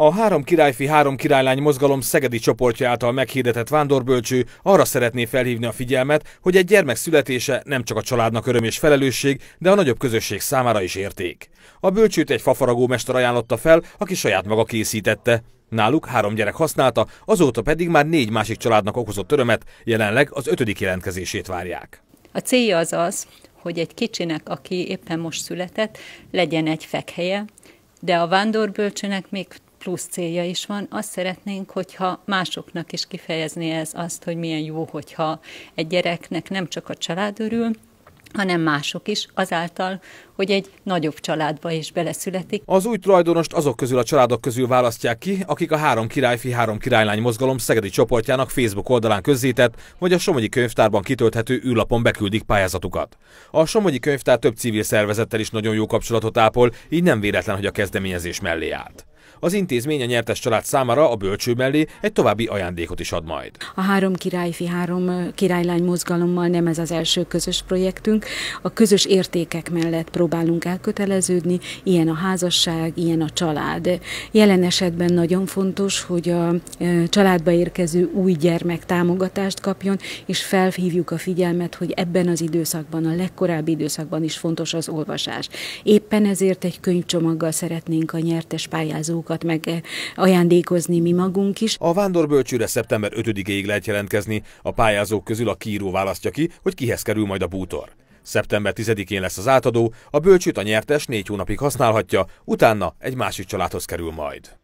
A három királyfi, három királylány mozgalom szegedi csoportja által meghirdetett vándorbölcső arra szeretné felhívni a figyelmet, hogy egy gyermek születése nem csak a családnak öröm és felelősség, de a nagyobb közösség számára is érték. A bölcsőt egy fafaragó mester ajánlotta fel, aki saját maga készítette. Náluk három gyerek használta, azóta pedig már négy másik családnak okozott örömet, jelenleg az ötödik jelentkezését várják. A célja az az, hogy egy kicsinek, aki éppen most született, legyen egy fekhelye, de a vándorbölcsőnek még plusz célja is van. Azt szeretnénk, hogyha másoknak is kifejezni ez azt, hogy milyen jó, hogyha egy gyereknek nem csak a család örül, hanem mások is, azáltal, hogy egy nagyobb családba is beleszületik. Az új tulajdonost azok közül a családok közül választják ki, akik a Három Királyfi, Három Királylány mozgalom Szegedi csoportjának Facebook oldalán közzétett, vagy a Somogyi Könyvtárban kitölthető űrlapon beküldik pályázatukat. A Somogyi Könyvtár több civil szervezettel is nagyon jó kapcsolatot ápol, így nem véletlen, hogy a kezdeményezés mellé állt. Az intézmény a nyertes család számára a bölcső mellé egy további ajándékot is ad majd. A három királyfi, három királylány mozgalommal nem ez az első közös projektünk. A közös értékek mellett próbálunk elköteleződni, ilyen a házasság, ilyen a család. Jelen esetben nagyon fontos, hogy a családba érkező új gyermek támogatást kapjon, és felhívjuk a figyelmet, hogy ebben az időszakban, a legkorábbi időszakban is fontos az olvasás. Éppen ezért egy könyvcsomaggal szeretnénk a nyertes pályázó fogyasztókat, meg ajándékozni mi magunk is. A Vándorbölcsőre szeptember 5-ig lehet jelentkezni, a pályázók közül a kiíró választja ki, hogy kihez kerül majd a bútor. Szeptember 10-én lesz az átadó, a bölcsőt a nyertes négy hónapig használhatja, utána egy másik családhoz kerül majd.